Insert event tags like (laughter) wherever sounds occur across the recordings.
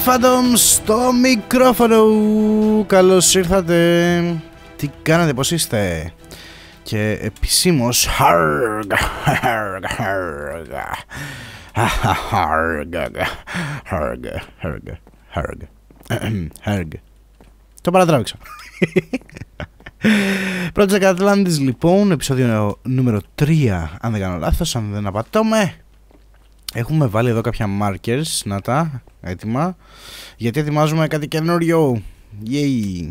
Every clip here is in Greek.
Φάντομ στο μικρόφωνο Καλώς ήρθατε Τι κάνατε πως είστε και επισήμως το παρατράβηξα. Project Atlantis (laughs) λοιπόν, επεισόδιο νούμερο 3 αν δεν κάνω λάθος, αν δεν απατώμε. Έχουμε βάλει εδώ κάποια markers, να τα, έτοιμα, γιατί ετοιμάζουμε κάτι καινούριο. Yay.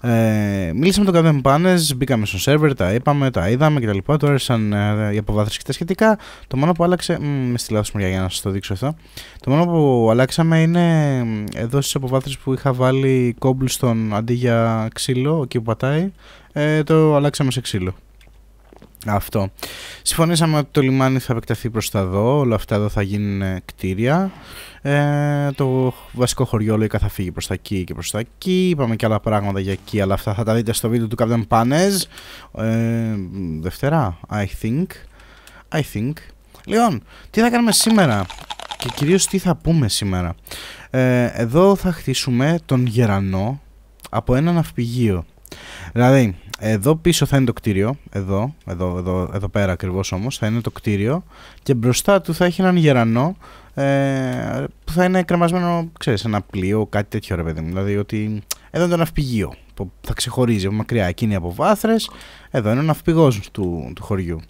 Ε, μίλησαμε με τον Captain μπήκαμε στο σερβερ, τα είπαμε, τα είδαμε κτλ. Τώρα ήρθαν ε, οι αποβάθρε και τα σχετικά. Το μόνο που άλλαξε. με στη λάθος μεριά για να σας το δείξω αυτό. Το μόνο που αλλάξαμε είναι εδώ στις αποβάθρε που είχα βάλει κόμπλ στον αντί για ξύλο, εκεί που πατάει. Ε, το αλλάξαμε σε ξύλο. Αυτό. Συμφωνήσαμε ότι το λιμάνι θα επεκταθεί προς τα δω, όλα αυτά εδώ θα γίνουν ε, κτίρια. Ε, το βασικό χωριό λογικά θα φύγει προς τα εκεί και προς τα εκεί. Είπαμε και άλλα πράγματα για εκεί, αλλά αυτά θα τα δείτε στο βίντεο του Captain Panes. Ε, Δευτέρα, I think. I think. Λοιπόν, τι θα κάνουμε σήμερα και κυρίως τι θα πούμε σήμερα. Ε, εδώ θα χτίσουμε τον γερανό από ένα ναυπηγείο. Δηλαδή, εδώ πίσω θα είναι το κτίριο, εδώ, εδώ, εδώ, εδώ πέρα ακριβώς όμως, θα είναι το κτίριο και μπροστά του θα έχει έναν γερανό ε, που θα είναι κρεμασμένο, ξέρεις, ένα πλοίο, κάτι τέτοιο ρε παιδί μου, δηλαδή ότι εδώ είναι το ναυπηγείο που θα ξεχωρίζει από μακριά εκείνη από βάθρες, εδώ είναι ο ναυπηγός του, του χωριού.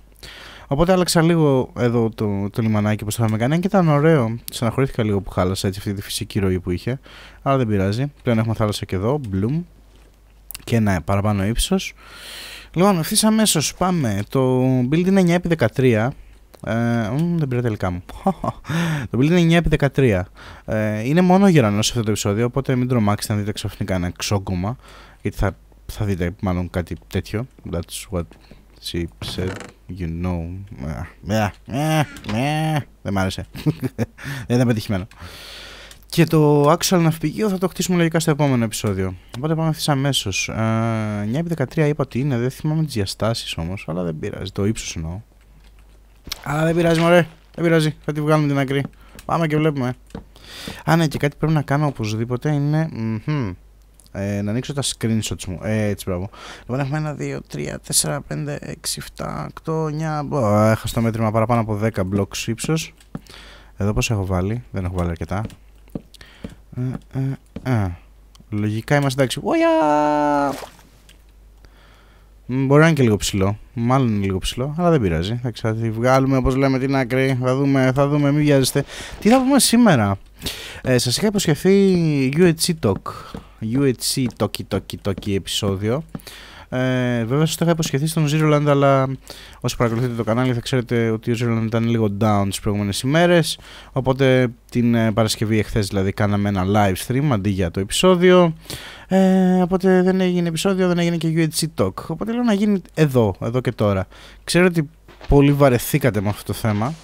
Οπότε άλλαξα λίγο εδώ το, το λιμανάκι που θα είχαμε κάνει και ήταν ωραίο. Στεναχωρήθηκα λίγο που χάλασα, αυτή τη φυσική ροή που είχε. Αλλά δεν πειράζει. Πλέον έχουμε θάλασσα και εδώ. Bloom και ένα παραπάνω ύψος. Λοιπόν, ευθύς αμέσως πάμε. Το ειναι 9x13. Ε, δεν πήρα τελικά μου. (laughs) το ειναι 9x13. Ε, είναι μόνο γερανός σε αυτό το επεισόδιο, οπότε μην τρομάξετε να δείτε ξαφνικά ένα ξόγκωμα. Γιατί θα, θα δείτε μάλλον κάτι τέτοιο. That's what she said. You know. Ε, ε, δεν μ' άρεσε. Δεν (laughs) ήταν πετυχημένο. Και το actual ναυπηγείο θα το χτίσουμε λογικά στο επόμενο επεισόδιο. Οπότε πάμε αυτή αμέσως. Ε, 9x13 είπα ότι είναι, δεν θυμάμαι τις διαστάσεις όμως, αλλά δεν πειράζει. Το ύψος εννοώ. Αλλά δεν πειράζει, μωρέ. Δεν πειράζει. Θα τη βγάλουμε την άκρη. Πάμε και βλέπουμε. Α, ναι, και κάτι πρέπει να κάνω οπωσδήποτε είναι. Mm-hmm. Ε, να ανοίξω τα screenshots μου. Ε, έτσι, μπράβο. Λοιπόν, έχουμε 1, 2, 3, 4, 5, 6, 7, 8, 9. Μπο, έχασα το μέτρημα παραπάνω από 10 blocks ύψος. Εδώ πώ έχω βάλει. Δεν έχω βάλει αρκετά. Ε, ε, ε. Λογικά είμαστε εντάξει. Μπορεί να είναι και λίγο ψηλό. Μάλλον είναι λίγο ψηλό, αλλά δεν πειράζει. Θα βγάλουμε όπως λέμε την άκρη. Θα δούμε, θα δούμε, μην βιάζεστε. Τι θα πούμε σήμερα. Ε, Σας είχα υποσχεθεί UHC Talk. UHC Talky Talky Talky επεισόδιο. Ε, βέβαια, σας το είχα υποσχεθεί στον Ζήρολαντ, αλλά όσοι παρακολουθείτε το κανάλι θα ξέρετε ότι ο Ζήρολαντ ήταν λίγο down τις προηγούμενες ημέρες. Οπότε την ε, Παρασκευή, εχθές δηλαδή, κάναμε ένα live stream αντί για το επεισόδιο. Ε, οπότε δεν έγινε επεισόδιο, δεν έγινε και UHC Talk. Οπότε λέω να γίνει εδώ, εδώ και τώρα. Ξέρω ότι πολύ βαρεθήκατε με αυτό το θέμα.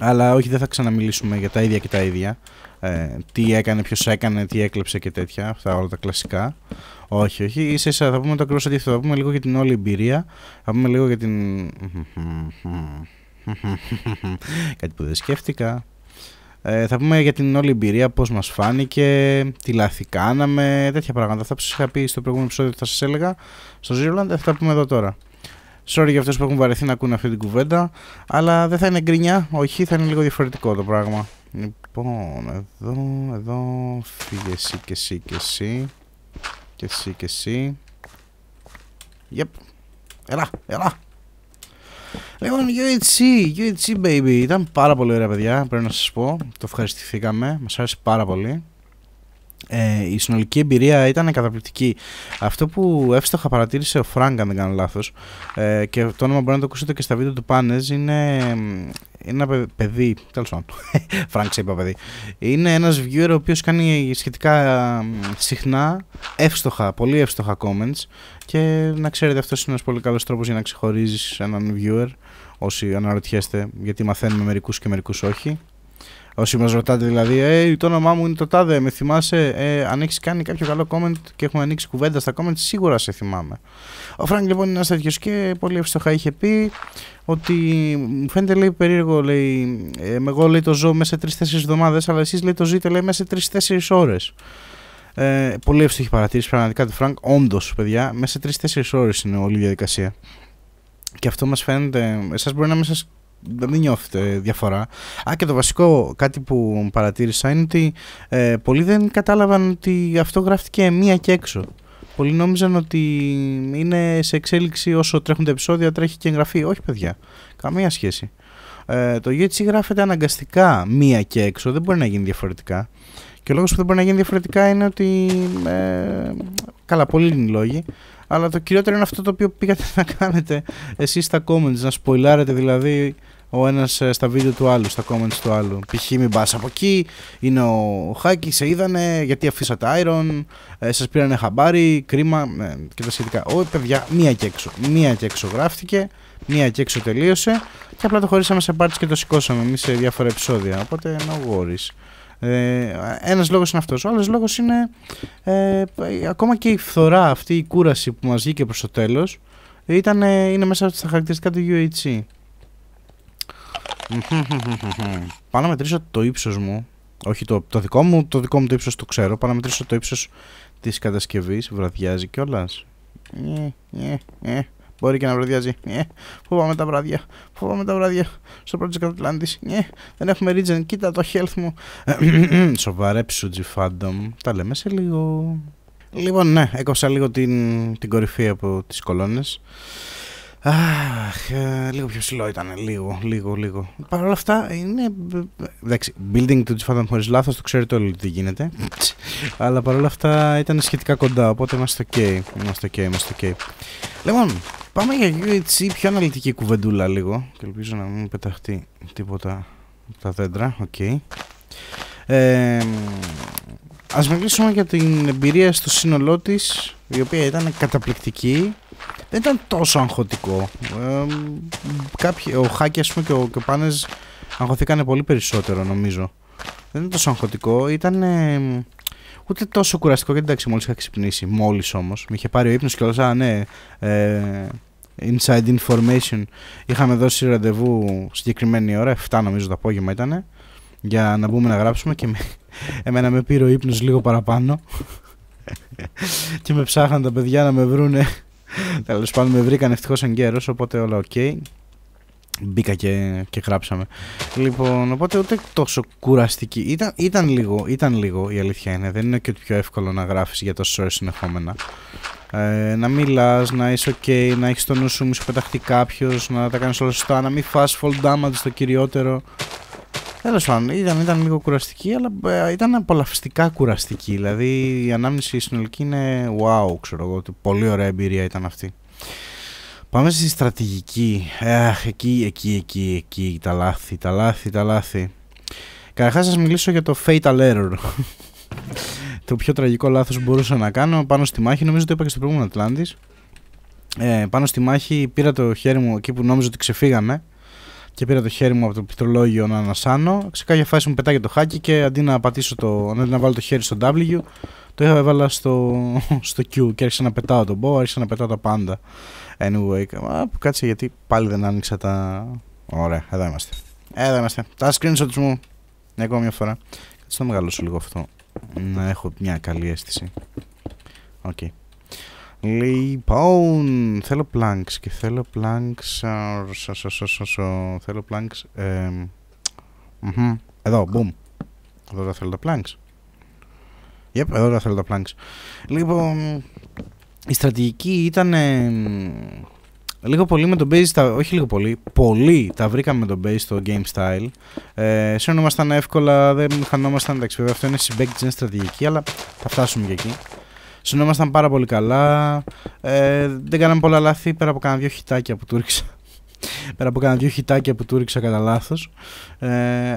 Αλλά όχι, δεν θα ξαναμιλήσουμε για τα ίδια και τα ίδια. Ε, τι έκανε, ποιος έκανε, τι έκλεψε και τέτοια. Αυτά όλα τα κλασικά. Όχι, όχι. είσαι ίσα θα πούμε το ακριβώ αντίθετο. Θα πούμε λίγο για την όλη εμπειρία. Θα πούμε λίγο για την. Κάτι που δεν σκέφτηκα. Ε, θα πούμε για την όλη εμπειρία, πώς μας φάνηκε, τι λάθη κάναμε, τέτοια πράγματα. Αυτά που σας είχα πει στο προηγούμενο επεισόδιο θα σας έλεγα στο Zirland. Ε, θα τα πούμε εδώ τώρα. Sorry για αυτούς που έχουν βαρεθεί να ακούνε αυτή την κουβέντα, αλλά δεν θα είναι γκρινιά, όχι, θα είναι λίγο διαφορετικό το πράγμα. Λοιπόν, εδώ, εδώ, φύγε εσύ και εσύ και εσύ. Και εσύ και εσύ. Yep. Έλα, έλα. Λοιπόν, UHC, UHC baby. Ήταν πάρα πολύ ωραία παιδιά, πρέπει να σας πω. Το ευχαριστηθήκαμε, μας άρεσε πάρα πολύ. Ε, η συνολική εμπειρία ήταν καταπληκτική. Αυτό που εύστοχα παρατήρησε ο Φράγκ, αν δεν κάνω λάθος, ε, και το όνομα μπορεί να το ακούσετε και στα βίντεο του Πάνες, είναι, είναι ένα παιδί. Τέλος πάντων. (laughs) Φράγκ, είπα παιδί. Είναι ένας viewer ο οποίος κάνει σχετικά συχνά εύστοχα, πολύ εύστοχα comments. Και να ξέρετε, αυτός είναι ένας πολύ καλός τρόπος για να ξεχωρίζεις έναν viewer. Όσοι αναρωτιέστε, γιατί μαθαίνουμε μερικούς και μερικούς όχι. Όσοι μας ρωτάτε δηλαδή, Ε, το όνομά μου είναι το τάδε, με θυμάσαι. Ε, αν έχεις κάνει κάποιο καλό comment και έχουμε ανοίξει κουβέντα στα comment, σίγουρα σε θυμάμαι. Ο Φρανκ λοιπόν είναι ένας τέτοιος και πολύ ευστοχά είχε πει ότι μου φαίνεται λέει περίεργο, λέει, ε, εγώ λέει το ζω μέσα σε 3-4 εβδομάδες, αλλά εσείς λέει το ζείτε λέει μέσα σε 3-4 ώρες. Ε, πολύ εύστοχη παρατήρηση πραγματικά του Φρανκ. Όντως, παιδιά, μέσα σε 3-4 ώρες είναι όλη η διαδικασία. Και αυτό μας φαίνεται, εσάς μπορεί να μην σας δεν νιώθετε διαφορά. Α, και το βασικό κάτι που παρατήρησα είναι ότι ε, πολλοί δεν κατάλαβαν ότι αυτό γράφτηκε μία και έξω. Πολλοί νόμιζαν ότι είναι σε εξέλιξη όσο τρέχουν τα επεισόδια, τρέχει και εγγραφή. Όχι, παιδιά. Καμία σχέση. Ε, το UHC γράφεται αναγκαστικά μία και έξω. Δεν μπορεί να γίνει διαφορετικά. Και ο λόγος που δεν μπορεί να γίνει διαφορετικά είναι ότι. Ε, καλά, πολλοί είναι οι λόγοι. Αλλά το κυριότερο είναι αυτό το οποίο πήγατε να κάνετε εσείς στα comments, να σποιλάρετε δηλαδή ο ένας ε, στα βίντεο του άλλου, στα comments του άλλου. Π.χ. μην πας από εκεί, είναι ο Χάκη, σε είδανε, γιατί αφήσατε Iron, ε, σας ένα χαμπάρι, κρίμα ε, και τα σχετικά. Ω, παιδιά, μία και έξω. Μία και έξω γράφτηκε, μία και έξω τελείωσε και απλά το χωρίσαμε σε parts και το σηκώσαμε εμείς σε διάφορα επεισόδια. Οπότε, no worries. Ε, ένας λόγος είναι αυτός. Ο άλλος λόγος είναι ε, ακόμα και η φθορά αυτή, η κούραση που μας βγήκε προς το τέλος. είναι μέσα στα χαρακτηριστικά του UHC. E. (laughs) Πάω να μετρήσω το ύψος μου. Όχι το, το δικό μου, το δικό μου το ύψος το ξέρω. Πάω να μετρήσω το ύψος της κατασκευής. Βραδιάζει κιόλας. Ναι, ε, ναι, ε, ναι. Ε. Μπορεί και να βραδιάζει. Ναι, φοβάμαι τα βράδια. Φοβάμαι τα βράδια. Στο πρώτο Atlantis. Ναι. δεν έχουμε ρίτζεν Κοίτα το health μου. (coughs) Σοβαρέψου, Τα λέμε σε λίγο. Λοιπόν, ναι, έκοψα λίγο την, την κορυφή από τις κολόνες. Αχ, ε, λίγο πιο ψηλό ήταν. Λίγο, λίγο, λίγο. Παρ' όλα αυτά είναι. Εντάξει, building του Τζιφάνταν χωρίς λάθος, το ξέρετε όλοι τι γίνεται. Αλλά παρ' όλα αυτά ήταν σχετικά κοντά, οπότε είμαστε ok. Είμαστε ok, είμαστε ok. Λοιπόν, πάμε για UHC, πιο αναλυτική κουβεντούλα λίγο. Και ελπίζω να μην πεταχτεί τίποτα από τα δέντρα. Οκ. Okay. Ε, Ας μιλήσουμε για την εμπειρία στο σύνολό της, η οποία ήταν καταπληκτική δεν ήταν τόσο αγχωτικό. Ε, κάποιοι, ο Χάκη ας πούμε και ο, και αγχωθήκανε πολύ περισσότερο νομίζω. Δεν ήταν τόσο αγχωτικό, ήταν ούτε τόσο κουραστικό γιατί εντάξει μόλις είχα ξυπνήσει, μόλις όμως. Με είχε πάρει ο ύπνος και όλα, ναι, ε, inside information. Είχαμε δώσει ραντεβού συγκεκριμένη ώρα, 7 νομίζω το απόγευμα ήταν, για να μπούμε να γράψουμε και με, εμένα με πήρε ο ύπνος λίγο παραπάνω. (laughs) και με ψάχναν τα παιδιά να με βρούνε Τέλος πάντων, με βρήκαν ευτυχώς εν καιρός, οπότε όλα οκ. Okay. Μπήκα και, και γράψαμε. Λοιπόν, οπότε ούτε τόσο κουραστική. Ήταν, ήταν, λίγο, ήταν λίγο η αλήθεια είναι. Δεν είναι και το πιο εύκολο να γράφεις για το ώρες συνεχόμενα. Ε, να μιλάς, να είσαι ok, να έχεις το νου σου, μη κάποιος, να τα κάνεις όλα σωστά, να μην φας full damage το κυριότερο. Τέλος πάντων, ήταν, ήταν λίγο κουραστική, αλλά ε, ήταν απολαυστικά κουραστική. Δηλαδή η ανάμνηση συνολική είναι wow, ξέρω εγώ. Πολύ ωραία εμπειρία ήταν αυτή. Πάμε στη στρατηγική. Αχ, εκεί, εκεί, εκεί, εκεί, τα λάθη, τα λάθη, τα λάθη. Καταρχάς, σα μιλήσω για το Fatal Error. το πιο τραγικό λάθος που μπορούσα να κάνω πάνω στη μάχη, νομίζω το είπα και στο προηγούμενο Ατλάντη. Ε, πάνω στη μάχη πήρα το χέρι μου εκεί που νόμιζα ότι ξεφύγαμε και πήρα το χέρι μου από το πληκτρολόγιο να ανασάνω. Σε κάποια φάση μου πετάγει το χάκι και αντί να πατήσω το. αντί να βάλω το χέρι στο W, το έβαλα στο, (laughs) στο Q και άρχισα να πετάω τον Bo, άρχισα να πετάω τα πάντα. Anyway, κάτσε γιατί πάλι δεν άνοιξα τα. Ωραία, εδώ είμαστε. Εδώ είμαστε. Τα screenshots μου. Ναι, ακόμα μια φορά. Κάτσε να μεγαλώσω λίγο αυτό. Να έχω μια καλή αίσθηση. Οκ. Okay. Λοιπόν, θέλω planks και θέλω planks... Θέλω planks... εδώ, boom. Εδώ τα θέλω τα planks. Yep, εδώ τα θέλω τα planks. Λοιπόν, η στρατηγική ήταν... λίγο πολύ με τον base, όχι λίγο πολύ, πολύ τα βρήκαμε με τον base στο game style. Ε, σύνομασταν εύκολα, δεν χανόμασταν, εντάξει βέβαια αυτό είναι συμπέκτης, είναι στρατηγική, αλλά θα φτάσουμε και εκεί. Συνόμασταν πάρα πολύ καλά. Ε, δεν κάναμε πολλά λάθη πέρα από κάνα δύο χιτάκια που του ρίξα. (laughs) πέρα από κάνα δύο χιτάκια που του ρίξα κατά λάθος. Ε,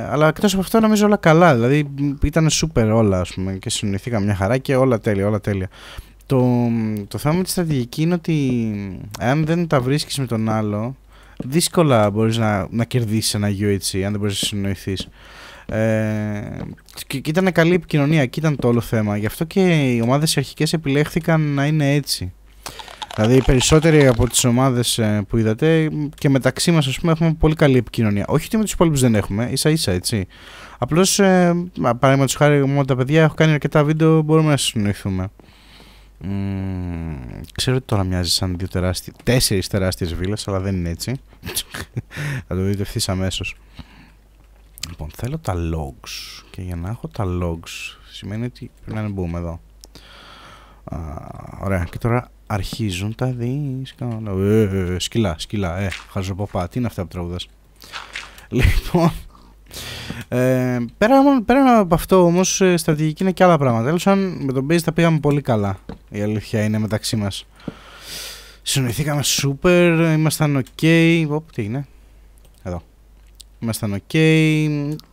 αλλά εκτός από αυτό νομίζω όλα καλά. Δηλαδή ήταν super όλα ας πούμε, και συνοηθήκαμε μια χαρά και όλα τέλεια, όλα τέλεια. Το, το θέμα με τη στρατηγική είναι ότι αν δεν τα βρίσκεις με τον άλλο, δύσκολα μπορείς να, να κερδίσεις ένα UHC αν δεν μπορείς να συνοηθείς. Ε, και ήταν καλή επικοινωνία, και ήταν το όλο θέμα. Γι' αυτό και οι ομάδες αρχικές επιλέχθηκαν να είναι έτσι. Δηλαδή, οι περισσότεροι από τις ομάδες ε, που είδατε και μεταξύ μας, ας πούμε, έχουμε πολύ καλή επικοινωνία. Όχι ότι με τους υπόλοιπους δεν έχουμε, ίσα ίσα έτσι. Απλώς, ε, παραδείγματος χάρη, εγώ με τα παιδιά έχω κάνει αρκετά βίντεο, μπορούμε να συνοηθούμε. Mm, ξέρω ότι τώρα μοιάζει σαν δύο τεράστιες, τέσσερις τεράστιες βίλες, αλλά δεν είναι έτσι. (laughs) Θα το δείτε ευθύς αμέσως. Λοιπόν, θέλω τα logs. Και για να έχω τα logs σημαίνει ότι πρέπει να μπούμε εδώ. ωραία, και τώρα αρχίζουν τα δίσκα. Ε, σκυλά, σκυλά, ε, Χαζοποπά. Τι είναι αυτά που Λοιπόν, ε, πέρα, από αυτό όμως, ε, στρατηγική είναι και άλλα πράγματα. Τέλος πάντων, με τον Base τα πήγαμε πολύ καλά. Η αλήθεια είναι μεταξύ μας. Συνοηθήκαμε super, ήμασταν ok. Οπ, τι είναι. Εδώ. Ήμασταν οκ.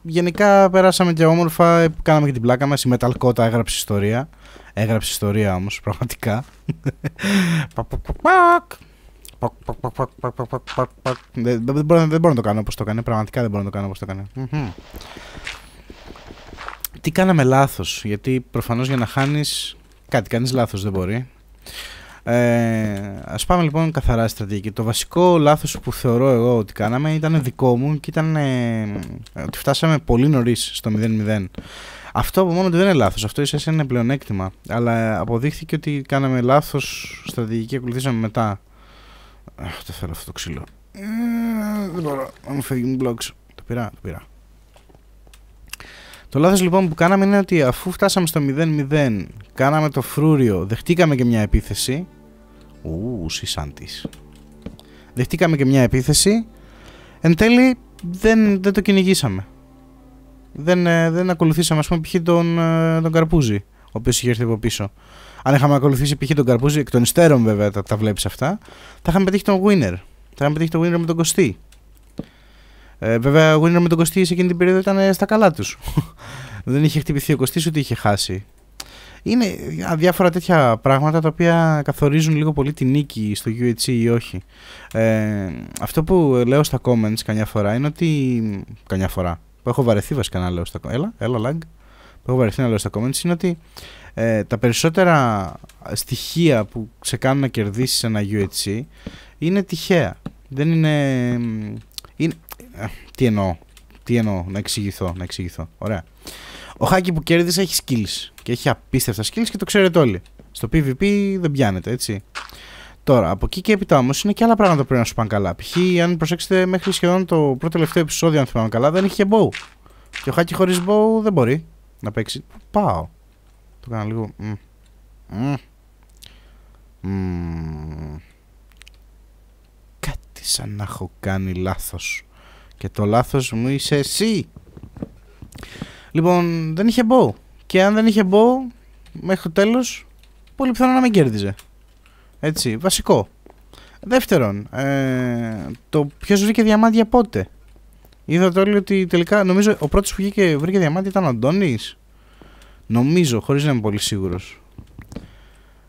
Γενικά περάσαμε και όμορφα. Κάναμε και την πλάκα μας, Η Μεταλκότα έγραψε ιστορία. Έγραψε ιστορία όμως, πραγματικά. Δεν μπορώ, δεν να το κάνω όπως το κάνει Πραγματικά δεν μπορώ να το κάνω όπως το κάνει Τι κάναμε λάθος, γιατί προφανώς για να χάνεις κάτι κάνεις λάθος, δεν μπορεί. Ε, ας πάμε λοιπόν καθαρά στρατηγική. Το βασικό λάθος που θεωρώ εγώ ότι κάναμε ήταν δικό μου και ήταν ε, ότι φτάσαμε πολύ νωρίς στο 0-0. Αυτό από μόνο ότι δεν είναι λάθος, αυτό ίσως είναι πλεονέκτημα. Αλλά αποδείχθηκε ότι κάναμε λάθος στρατηγική, και ακολουθήσαμε μετά. Αχ, το θέλω αυτό το ξύλο. Ε, δεν μπορώ, μου φεύγει μου blocks. Το πειρά, το πειρά. Το λάθος λοιπόν που κάναμε είναι ότι αφού φτάσαμε στο 0-0, κάναμε το φρούριο, δεχτήκαμε και μια επίθεση Ου, σύσαν της. Δεχτήκαμε και μια επίθεση. Εν τέλει δεν, δεν το κυνηγήσαμε. Δεν, ε, δεν ακολουθήσαμε, ας πούμε, π.χ. τον, ε, τον Καρπούζη, ο οποίος είχε έρθει από πίσω. Αν είχαμε ακολουθήσει π.χ. τον Καρπούζη, εκ των υστέρων βέβαια τα, τα βλέπεις αυτά, θα είχαμε πετύχει τον Winner. Θα είχαμε πετύχει τον Winner με τον Κωστή. Ε, βέβαια, ο Winner με τον Κωστή σε εκείνη την περίοδο ήταν ε, στα καλά τους. (laughs) δεν είχε χτυπηθεί ο Κωστής, ούτε είχε χάσει. Είναι διάφορα τέτοια πράγματα τα οποία καθορίζουν λίγο πολύ τη νίκη στο UHC ή όχι. Ε, αυτό που λέω στα comments καμιά φορά είναι ότι. Καμιά φορά. Που έχω βαρεθεί βασικά να λέω στα comments. Έλα, έλα, lag. Που έχω βαρεθεί να λέω στα comments είναι ότι ε, τα περισσότερα στοιχεία που σε κάνουν να κερδίσεις ένα UHC είναι τυχαία. Δεν είναι. είναι... Ε, τι εννοώ, τι εννοώ, να εξηγηθώ, να εξηγηθώ. Ωραία. Ο Χάκη που κέρδισε έχει skills και έχει απίστευτα skills και το ξέρετε όλοι. Στο PvP δεν πιάνετε, έτσι. Τώρα, από εκεί και έπειτα όμως είναι και άλλα πράγματα που πρέπει να σου πάνε καλά. Π.χ. αν προσέξετε μέχρι σχεδόν το πρώτο τελευταίο επεισόδιο, αν θυμάμαι καλά, δεν είχε bow. Και ο Χάκη χωρίς bow δεν μπορεί να παίξει. Πάω. Το κάνω λίγο. Mm. Mm. Κάτι σαν να έχω κάνει λάθος. Και το λάθος μου είσαι εσύ. Λοιπόν, δεν είχε μπο. Και αν δεν είχε μπο, μέχρι το τέλος, πολύ πιθανό να μην κέρδιζε. Έτσι, βασικό. Δεύτερον, ε, το ποιος βρήκε διαμάντια πότε. Είδατε όλοι ότι τελικά, νομίζω, ο πρώτος που βγήκε, βρήκε διαμάντια ήταν ο Αντώνης. Νομίζω, χωρίς να είμαι πολύ σίγουρος.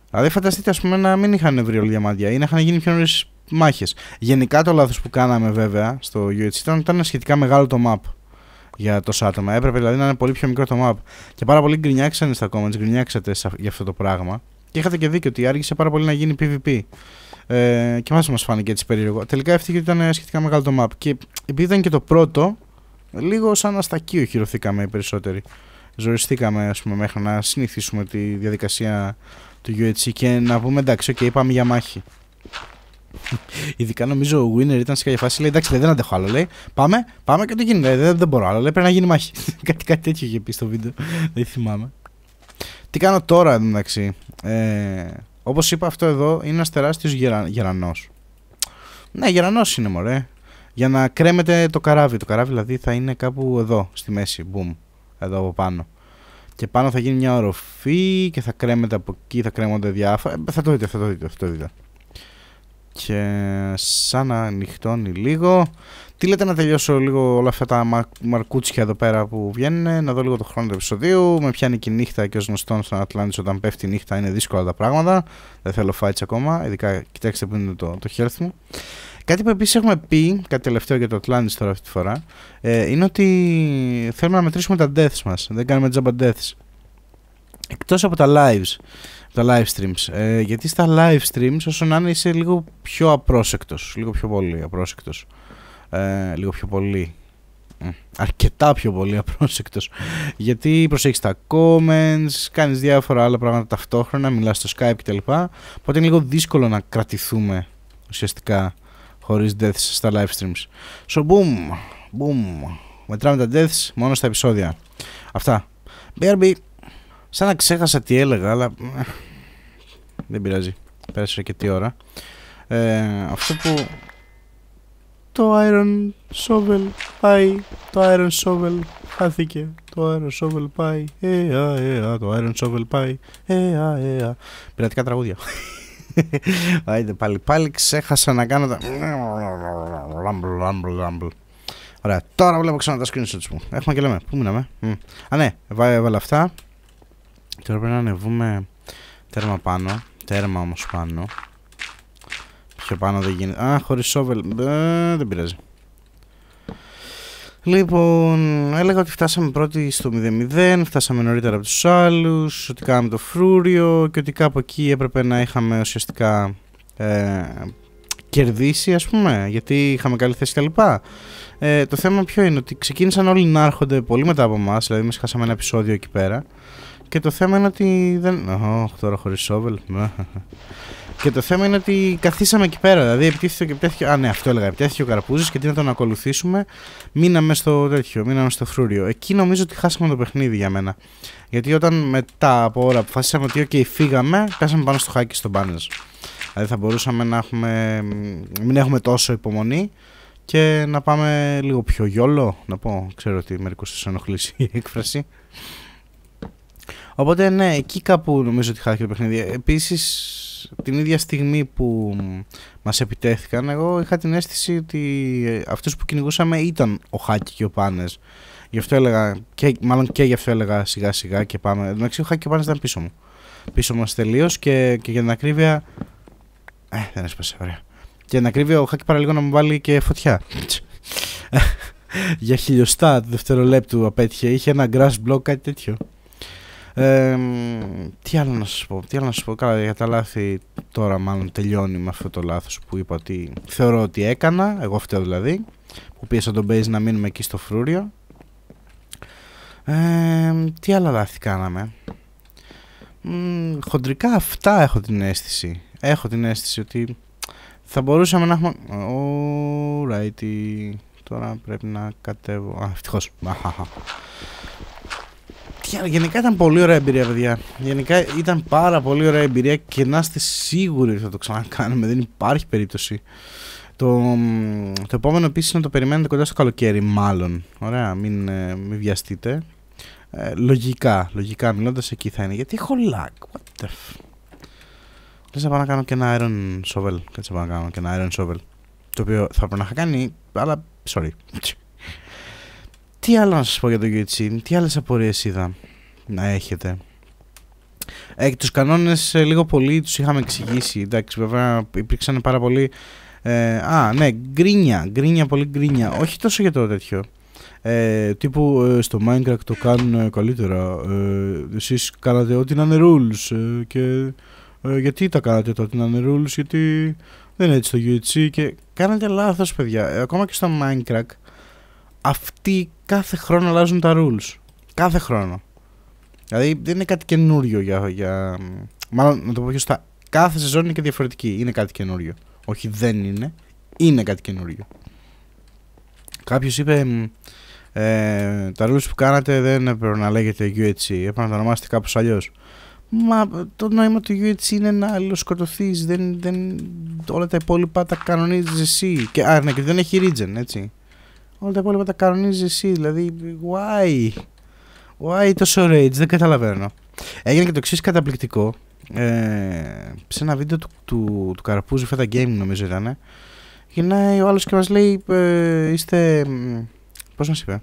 Δηλαδή, φανταστείτε, ας πούμε, να μην είχαν βρει όλοι διαμάντια ή να είχαν γίνει πιο νωρίς μάχες. Γενικά, το λάθος που κάναμε, βέβαια, στο UHC ήταν ότι ήταν σχετικά μεγάλο το map για το άτομα. Έπρεπε δηλαδή να είναι πολύ πιο μικρό το map. Και πάρα πολύ γκρινιάξανε στα comments, γκρινιάξατε για αυτό το πράγμα. Και είχατε και δίκιο ότι άργησε πάρα πολύ να γίνει PvP. Ε, και μα μας φάνηκε έτσι περίεργο. Τελικά ότι ήταν σχετικά μεγάλο το map. Και επειδή ήταν και το πρώτο, λίγο σαν αστακείο χειρωθήκαμε οι περισσότεροι. Ζοριστήκαμε ας πούμε, μέχρι να συνηθίσουμε τη διαδικασία του UHC και να πούμε εντάξει, okay, πάμε για μάχη. Ειδικά νομίζω ο Winner ήταν σε κάποια φάση. Λέει εντάξει, δεν αντέχω άλλο. Λέει πάμε, πάμε και το γίνει. δεν, μπορώ άλλο. Λέει πρέπει να γίνει μάχη. (laughs) κάτι, κάτι τέτοιο είχε πει στο βίντεο. δεν θυμάμαι. Τι κάνω τώρα εντάξει. Ε, Όπως είπα, αυτό εδώ είναι ένας τεράστιος γερα... γερανός. Ναι, γερανός είναι μωρέ. Για να κρέμεται το καράβι. Το καράβι δηλαδή θα είναι κάπου εδώ, στη μέση. Μπούμ. Εδώ από πάνω. Και πάνω θα γίνει μια οροφή και θα κρέμεται από εκεί, θα κρέμονται διάφορα. Ε, θα το δείτε, θα το δείτε, θα το δείτε και σαν να ανοιχτώνει λίγο. Τι λέτε να τελειώσω λίγο όλα αυτά τα μαρκούτσια εδώ πέρα που βγαίνουν, να δω λίγο το χρόνο του επεισοδίου. Με πιάνει και η νύχτα και ως γνωστόν στον Ατλάντης, όταν πέφτει η νύχτα είναι δύσκολα τα πράγματα. Δεν θέλω fights ακόμα, ειδικά κοιτάξτε που είναι το, το health μου. Κάτι που επίσης έχουμε πει, κάτι τελευταίο για το Atlantis τώρα αυτή τη φορά, ε, είναι ότι θέλουμε να μετρήσουμε τα deaths μας. Δεν κάνουμε jump deaths. Εκτός από τα lives. Τα live streams. Ε, γιατί στα live streams όσο να είναι είσαι λίγο πιο απρόσεκτος. Λίγο πιο πολύ απρόσεκτος. Ε, λίγο πιο πολύ. Ε, αρκετά πιο πολύ (laughs) απρόσεκτος. γιατί προσέχεις τα comments, κάνεις διάφορα άλλα πράγματα ταυτόχρονα, μιλάς στο Skype κτλ. Οπότε είναι λίγο δύσκολο να κρατηθούμε ουσιαστικά χωρίς deaths στα live streams. So boom, boom. Μετράμε τα deaths μόνο στα επεισόδια. Αυτά. BRB. Σαν να ξέχασα τι έλεγα, αλλά ε, δεν πειράζει. Πέρασε αρκετή ώρα. Ε, αυτό που... Το Iron Shovel πάει. Το Iron Shovel χάθηκε. Το Iron Shovel πάει. Ε, α, ε, α, το Iron Shovel πάει. Ε, α, ε, α. Πειρατικά τραγούδια. (laughs) Άιντε πάλι, πάλι ξέχασα να κάνω τα... Ράμπλ, ράμπλ, ράμπλ. Ωραία, τώρα βλέπω ξανά τα screenshots μου. Έχουμε και λέμε. Πού μείναμε. Mm. Α, ναι, Βάλε αυτά. Τώρα πρέπει να ανεβούμε Τέρμα πάνω. Τέρμα όμως πάνω. Πιο πάνω δεν γίνεται. Α, χωρίς σόβελ. Ε, δεν πειράζει. Λοιπόν, έλεγα ότι φτάσαμε πρώτοι στο 0-0, φτάσαμε νωρίτερα από τους άλλους, ότι κάναμε το φρούριο και ότι κάπου εκεί έπρεπε να είχαμε ουσιαστικά ε, κερδίσει ας πούμε, γιατί είχαμε καλή θέση κτλ. Ε, το θέμα ποιο είναι ότι ξεκίνησαν όλοι να έρχονται πολύ μετά από εμάς, δηλαδή μας χάσαμε ένα επεισόδιο εκεί πέρα. Και το θέμα είναι ότι δεν... τώρα χωρίς σόβελ. Ναι. και το θέμα είναι ότι καθίσαμε εκεί πέρα. Δηλαδή επιτίθηκε και επιτέθηκε... Α, ναι, αυτό έλεγα. Επιτέθηκε ο Καρπούζης και τι να τον ακολουθήσουμε. Μείναμε στο τέτοιο, μείναμε στο φρούριο. Εκεί νομίζω ότι χάσαμε το παιχνίδι για μένα. Γιατί όταν μετά από ώρα αποφασίσαμε ότι OK, φύγαμε, πέσαμε πάνω στο χάκι στο μπάνες. Δηλαδή θα μπορούσαμε να έχουμε... μην έχουμε τόσο υπομονή και να πάμε λίγο πιο γιόλο, να πω, ξέρω ότι μερικούς σας ενοχλήσει η έκφραση. Οπότε ναι, εκεί κάπου νομίζω ότι χάθηκε το παιχνίδι. Επίσης, την ίδια στιγμή που μας επιτέθηκαν, εγώ είχα την αίσθηση ότι αυτούς που κυνηγούσαμε ήταν ο Χάκη και ο Πάνες. Γι' αυτό έλεγα, και, μάλλον και γι' αυτό έλεγα σιγά σιγά και πάμε. Εν ο Χάκη και ο Πάνες ήταν πίσω μου. Πίσω μας τελείως και, και για την ακρίβεια. Ε, δεν έσπασε, ωραία. Και να κρύβει ο Χάκη παραλίγο να μου βάλει και φωτιά. (laughs) Για χιλιοστά του δευτερολέπτου απέτυχε. Είχε ένα grass block, κάτι τέτοιο τι άλλο να σου πω, τι άλλο να σας πω. Καλά, για τα λάθη τώρα μάλλον τελειώνει με αυτό το λάθος που είπα ότι θεωρώ ότι έκανα, εγώ φταίω δηλαδή, που πίεσα τον Μπέιζ να μείνουμε εκεί στο φρούριο. Ε, τι άλλα λάθη κάναμε. χοντρικά αυτά έχω την αίσθηση. Έχω την αίσθηση ότι θα μπορούσαμε να έχουμε... Ωραίτη... Τώρα πρέπει να κατέβω... Α, ευτυχώς γενικά ήταν πολύ ωραία εμπειρία, παιδιά. Γενικά ήταν πάρα πολύ ωραία εμπειρία και να είστε σίγουροι ότι θα το ξανακάνουμε. Δεν υπάρχει περίπτωση. Το, το επόμενο επίσης να το περιμένετε κοντά στο καλοκαίρι, μάλλον. Ωραία, μην, ε, μην βιαστείτε. Ε, λογικά, λογικά μιλώντας εκεί θα είναι. Γιατί έχω lag. What the f. Λες να πάω να κάνω και ένα iron shovel. Κάτσε να πάω να κάνω και ένα iron shovel. Το οποίο θα πρέπει να είχα κάνει, αλλά sorry. Τι άλλο να σας πω για το Γιουιτσίν, τι άλλες απορίες είδα να έχετε. Ε, τους κανόνες ε, λίγο πολύ τους είχαμε εξηγήσει, εντάξει βέβαια υπήρξαν πάρα πολύ. Ε, α, ναι, γκρίνια, γκρίνια, πολύ γκρίνια, όχι τόσο για το τέτοιο. Ε, τύπου ε, στο Minecraft το κάνουν καλύτερα, ε, εσείς κάνατε ό,τι να είναι rules και γιατί τα κάνατε ό,τι να είναι rules, γιατί δεν είναι έτσι το UHC και Κάνατε λάθος παιδιά, ακόμα και στο Minecraft αυτοί κάθε χρόνο αλλάζουν τα rules. Κάθε χρόνο. Δηλαδή δεν είναι κάτι καινούριο για. για... Μάλλον να το πω πιο σωστά, Κάθε σεζόν είναι και διαφορετική. Είναι κάτι καινούριο. Όχι, δεν είναι. Είναι κάτι καινούριο. Κάποιος είπε. Ε, τα rules που κάνατε δεν έπρεπε να λέγεται UHC. Έπρεπε να τα ονομάσετε κάπως αλλιώς. Μα το νόημα του UHC είναι να αλληλοσκοτωθείς. Δεν, δεν, όλα τα υπόλοιπα τα κανονίζεις εσύ. Και, ναι, και δεν έχει region, έτσι. Όλα τα υπόλοιπα τα κανονίζεις εσύ. Δηλαδή, why? Why τόσο rage, δεν καταλαβαίνω. Έγινε και το εξής καταπληκτικό. Ε, σε ένα βίντεο του, του, του Καρπούζη, φέτα gaming νομίζω ήταν. Γυρνάει ο άλλος και μας λέει: ε, Είστε. Πώς μας είπε,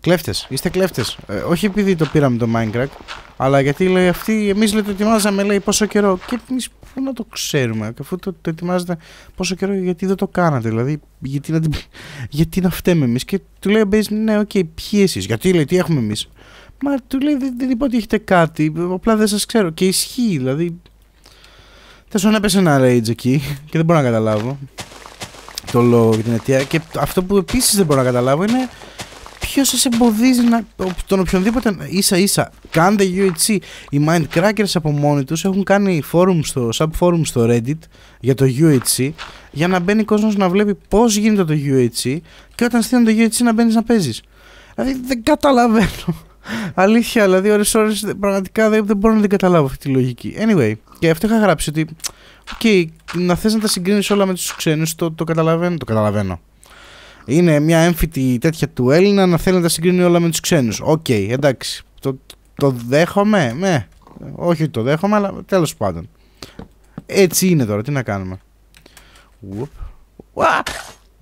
Κλέφτες, είστε κλέφτες. Ε, όχι επειδή το πήραμε το Minecraft, αλλά γιατί λέει αυτή εμεί το ετοιμάζαμε, λέει πόσο καιρό. Και εμείς πού να το ξέρουμε, αφού το, το ετοιμάζετε πόσο καιρό, γιατί δεν το κάνατε, δηλαδή, γιατί να, (laughs) γιατί να φταίμε εμείς. Και του λέει ο Μπέις, ναι, οκ, okay, ποιοι εσείς, γιατί λέει, τι έχουμε εμείς. Μα του λέει, δεν, δεν είπα ότι έχετε κάτι, απλά δεν σας ξέρω. Και ισχύει, δηλαδή. να έπεσε ένα rage εκεί (laughs) και δεν μπορώ να καταλάβω το λόγο και την αιτία. Και αυτό που επίσης δεν μπορώ να καταλάβω είναι ποιο σα εμποδίζει να, τον οποιονδήποτε ίσα ίσα. Κάντε UHC. Οι Mindcrackers από μόνοι τους έχουν κάνει forum στο, subforum στο Reddit για το UHC για να μπαίνει κόσμος να βλέπει πώς γίνεται το UHC και όταν στείλουν το UHC να μπαίνεις να παίζεις. Δηλαδή δεν καταλαβαίνω. (laughs) Αλήθεια, δηλαδή ώρες ώρες πραγματικά δεν, δεν μπορώ να την καταλάβω αυτή τη λογική. Anyway, και αυτό είχα γράψει ότι, οκ, okay, να θες να τα συγκρίνεις όλα με τους ξένους, το, το καταλαβαίνω, το καταλαβαίνω. Είναι μια έμφυτη τέτοια του Έλληνα να θέλει να τα συγκρίνει όλα με τους ξένους. Οκ, εντάξει. Το, το δέχομαι, ναι. Όχι το δέχομαι, αλλά τέλος πάντων. Έτσι είναι τώρα, τι να κάνουμε.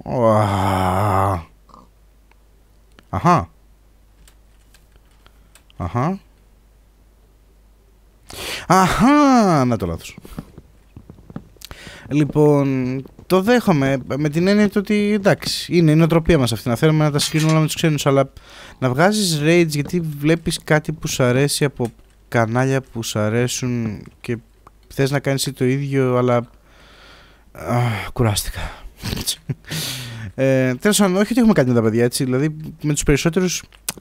Αχα. Αχα. Αχα, να το λάθος. Λοιπόν, το δέχομαι με την έννοια του ότι εντάξει, είναι η νοοτροπία μας αυτή. Να θέλουμε να τα σκύνουμε όλα με τους ξένους, αλλά να βγάζεις rage γιατί βλέπεις κάτι που σου αρέσει από κανάλια που σου αρέσουν και θες να κάνεις το ίδιο, αλλά. κουράστηκα. (laughs) ε, Τέλος πάντων, όχι ότι έχουμε κάτι με τα παιδιά έτσι. Δηλαδή, με τους περισσότερους,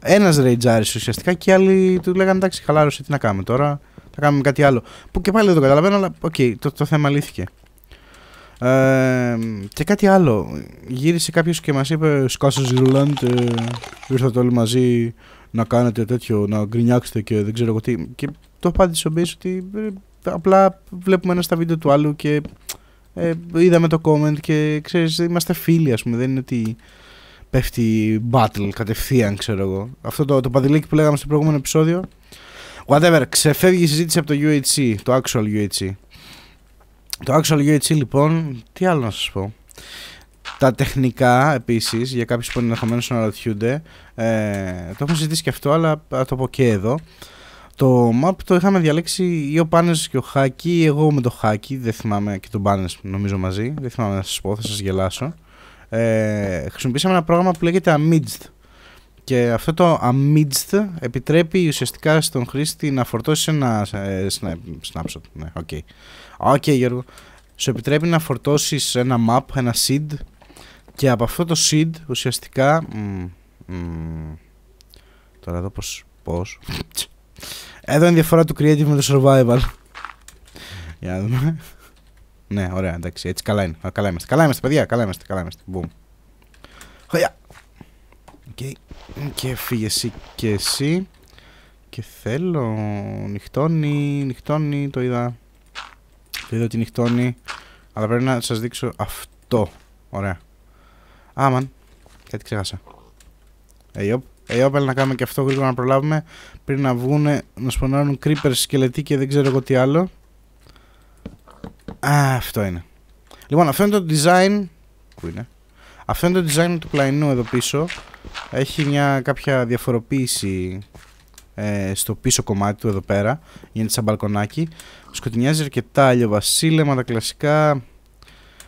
ένας rage άρεσε ουσιαστικά και οι άλλοι του λέγανε εντάξει, χαλάρωσε, τι να κάνουμε τώρα. Θα κάνουμε κάτι άλλο. Που και πάλι δεν το καταλαβαίνω, αλλά οκ, okay, το, το θέμα λύθηκε. Ε, και κάτι άλλο. Γύρισε κάποιος και μας είπε: Σκάσε Ζηρουλάντ, ε, ήρθατε όλοι μαζί να κάνετε τέτοιο, να γκρινιάξετε και δεν ξέρω εγώ τι. Και το απάντησε ο Μπέις ότι ε, απλά βλέπουμε ένα στα βίντεο του άλλου και ε, είδαμε το comment και ξέρεις είμαστε φίλοι ας πούμε δεν είναι ότι πέφτει battle κατευθείαν ξέρω εγώ αυτό το, το που λέγαμε στο προηγούμενο επεισόδιο whatever ξεφεύγει η συζήτηση από το UHC το actual UHC το Actual UHC λοιπόν, τι άλλο να σας πω. Τα τεχνικά επίσης, για κάποιους που ενδεχομένως να ρωτιούνται, ε, το έχουμε συζητήσει και αυτό, αλλά θα το πω και εδώ. Το map το είχαμε διαλέξει ή ο Πάνες και ο Χάκη, ή εγώ με το Χάκη, δεν θυμάμαι και τον Πάνες νομίζω μαζί, δεν θυμάμαι να σας πω, θα σας γελάσω. Ε, χρησιμοποίησαμε ένα πρόγραμμα που λέγεται Amidst. Και αυτό το Amidst επιτρέπει ουσιαστικά στον χρήστη να φορτώσει ένα ε, ε snapshot. Ναι, okay. Οκ, okay, Γιώργο. Σου επιτρέπει να φορτώσεις ένα map, ένα seed. Και από αυτό το seed ουσιαστικά. τώρα εδώ πώς, πώς. Εδώ είναι διαφορά του creative με το survival. Για να δούμε. Ναι, ωραία, εντάξει, έτσι καλά είναι. Καλά είμαστε, καλά είμαστε, παιδιά, καλά είμαστε, καλά είμαστε. Boom. Χωριά. Okay. Και φύγε εσύ και εσύ. Και θέλω. Νυχτώνει, νυχτώνει, το είδα δεν είδα ότι νυχτώνει. Αλλά πρέπει να σας δείξω αυτό. Ωραία. Άμαν. Κάτι ξέχασα. Αιόπ. Αιόπ, έλα να κάνουμε και αυτό γρήγορα να προλάβουμε. Πριν να βγουν να σπονάρουν creepers, σκελετοί και δεν ξέρω εγώ τι άλλο. Α, αυτό είναι. Λοιπόν, αυτό είναι το design. Πού είναι. Αυτό είναι το design του πλαϊνού εδώ πίσω. Έχει μια κάποια διαφοροποίηση ε, στο πίσω κομμάτι του εδώ πέρα, γίνεται σαν μπαλκονάκι. Σκοτεινιάζει αρκετά βασίλεμα, τα κλασικά.